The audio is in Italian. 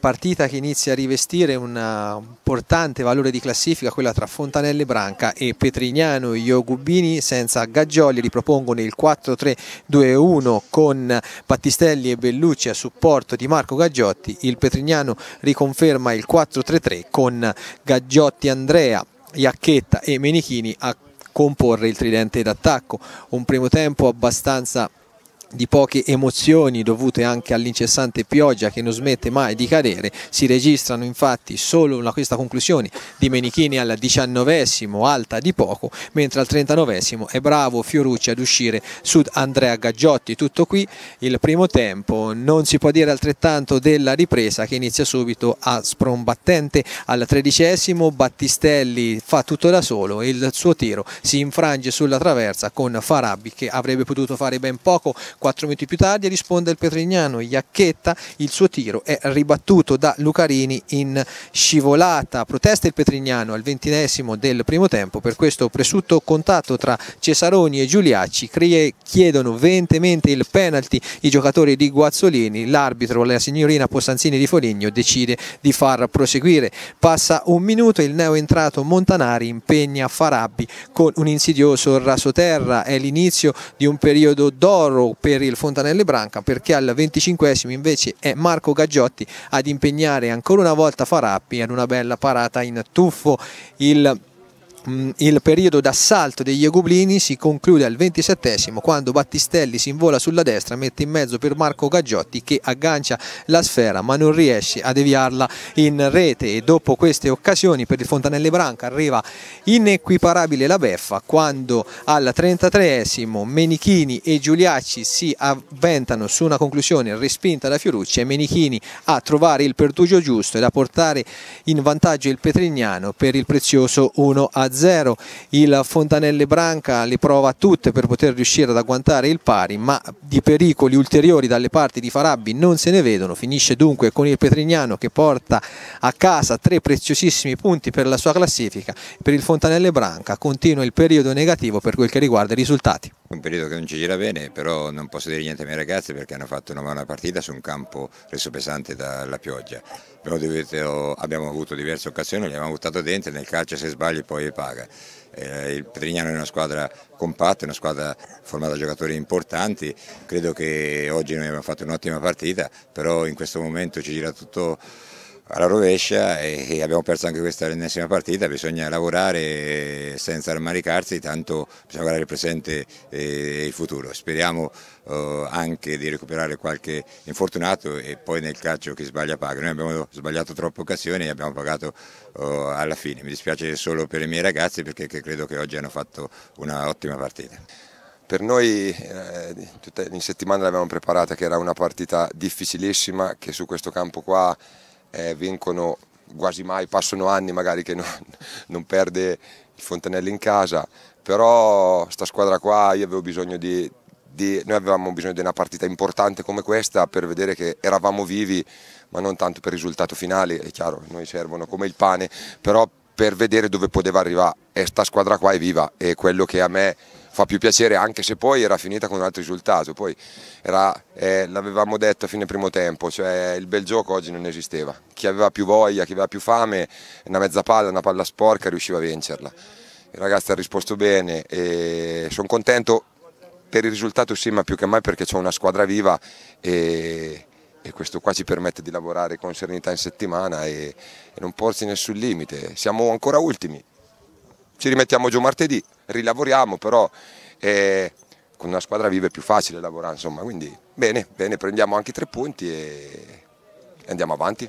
partita che inizia a rivestire un importante eh, valore di classifica, quella tra Fontanelle Branca e Petrignano. Iogubini senza Gaggioli ripropongono il 4-3-2-1 con Battistelli e Bellucci a supporto di Marco Gaggiotti. Il Petrignano riconferma il 4-3-3 con Gaggiotti Andrea, Iacchetta e Menichini a comporre il tridente d'attacco. Un primo tempo abbastanza di poche emozioni dovute anche all'incessante pioggia che non smette mai di cadere, si registrano infatti solo una, questa conclusione di Menichini al diciannovesimo, alta di poco, mentre al trentanovesimo è bravo Fiorucci ad uscire su Andrea Gaggiotti, tutto qui il primo tempo, non si può dire altrettanto della ripresa che inizia subito a sprombattente al tredicesimo, Battistelli fa tutto da solo, il suo tiro si infrange sulla traversa con Farabi che avrebbe potuto fare ben poco Quattro minuti più tardi risponde il Petrignano, Iacchetta, il suo tiro è ribattuto da Lucarini in scivolata. Protesta il Petrignano al ventinesimo del primo tempo per questo presunto contatto tra Cesaroni e Giuliacci. Chiedono ventemente il penalty i giocatori di Guazzolini. L'arbitro, la signorina Possanzini di Foligno, decide di far proseguire. Passa un minuto, il neo entrato Montanari impegna Farabbi con un insidioso rasoterra. È l'inizio di un periodo d'oro per per il Fontanelle Branca perché al 25 invece è Marco Gaggiotti ad impegnare ancora una volta Farappi ad una bella parata in tuffo il Mm, il periodo d'assalto degli Egublini si conclude al 27 quando Battistelli si invola sulla destra, mette in mezzo per Marco Gaggiotti che aggancia la sfera ma non riesce a deviarla in rete e dopo queste occasioni per il Fontanelle Branca arriva inequiparabile la beffa quando al 33 Menichini e Giuliacci si avventano su una conclusione respinta da Fiorucci e Menichini a trovare il pertugio giusto e a portare in vantaggio il Petrignano per il prezioso 1 a 0 il Fontanelle Branca le prova tutte per poter riuscire ad agguantare il pari, ma di pericoli ulteriori dalle parti di Farabbi non se ne vedono, finisce dunque con il Petrignano che porta a casa tre preziosissimi punti per la sua classifica, per il Fontanelle Branca continua il periodo negativo per quel che riguarda i risultati un periodo che non ci gira bene, però non posso dire niente ai miei ragazzi perché hanno fatto una buona partita su un campo reso pesante dalla pioggia. Dovuto, abbiamo avuto diverse occasioni, li abbiamo buttato dentro, nel calcio se sbagli poi paga. Eh, il Petrignano è una squadra compatta, una squadra formata da giocatori importanti, credo che oggi noi abbiamo fatto un'ottima partita, però in questo momento ci gira tutto alla rovescia e, abbiamo perso anche questa ennesima partita, bisogna lavorare senza rammaricarsi, tanto bisogna guardare il presente e il futuro. Speriamo eh, anche di recuperare qualche infortunato e poi nel calcio chi sbaglia paga. Noi abbiamo sbagliato troppe occasioni e abbiamo pagato eh, alla fine. Mi dispiace solo per i miei ragazzi perché credo che oggi hanno fatto un'ottima partita. Per noi eh, in settimana l'abbiamo preparata che era una partita difficilissima che su questo campo qua eh, vincono quasi mai, passano anni magari che non, non perde il Fontanelli in casa, però sta squadra qua io avevo bisogno di, di, noi avevamo bisogno di una partita importante come questa per vedere che eravamo vivi, ma non tanto per il risultato finale, è chiaro, noi servono come il pane, però per vedere dove poteva arrivare e sta squadra qua è viva e quello che a me fa più piacere anche se poi era finita con un altro risultato, poi era, eh, l'avevamo detto a fine primo tempo, cioè il bel gioco oggi non esisteva, chi aveva più voglia, chi aveva più fame, una mezza palla, una palla sporca riusciva a vincerla. I ragazzi ha risposto bene e sono contento per il risultato sì, ma più che mai perché c'è una squadra viva e, e, questo qua ci permette di lavorare con serenità in settimana e, e non porsi nessun limite. Siamo ancora ultimi, ci rimettiamo giù martedì, rilavoriamo però eh, con una squadra vive è più facile lavorare, insomma, quindi bene, bene, prendiamo anche tre punti e andiamo avanti.